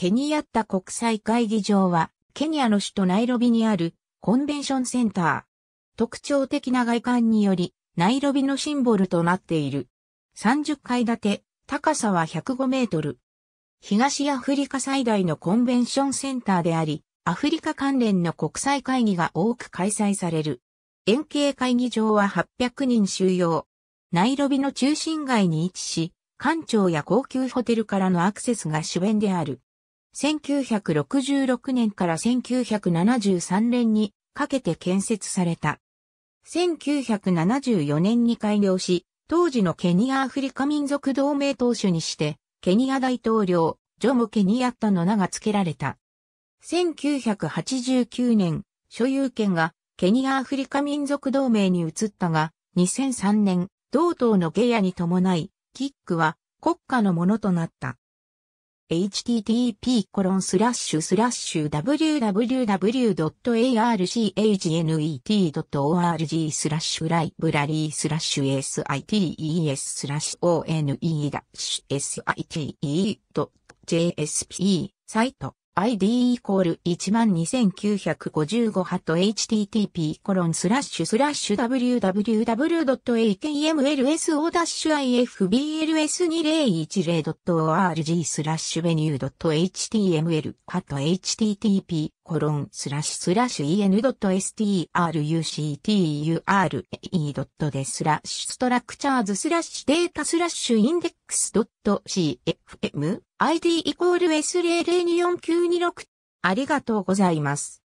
ケニアッタ国際会議場は、ケニアの首都ナイロビにあるコンベンションセンター。特徴的な外観により、ナイロビのシンボルとなっている。30階建て、高さは105メートル。東アフリカ最大のコンベンションセンターであり、アフリカ関連の国際会議が多く開催される。円形会議場は800人収容。ナイロビの中心街に位置し、館長や高級ホテルからのアクセスが主演である。1966年から1973年にかけて建設された。1974年に開業し、当時のケニアアフリカ民族同盟党首にして、ケニア大統領、ジョム・ケニアッタの名が付けられた。1989年、所有権がケニアアフリカ民族同盟に移ったが、2003年、同党のゲヤに伴い、キックは国家のものとなった。h t t p コロンススララッッシシュュ w w w a r c h n e t o r g スラッシュライブラリースラッシュ sites スラッシュ o n e s i t e j s p サイト ID イコール12955ハット http コロンスラッシュスラッシュ www.akmlso-ifbls2010.org スラッシュメニュー .html ハット http コロンスラッシュスラッシュ en.structure でスラッシュストラクチャーズスラッシュデータスラッシュインデックス .cfm id イコール S0024926 ありがとうございます。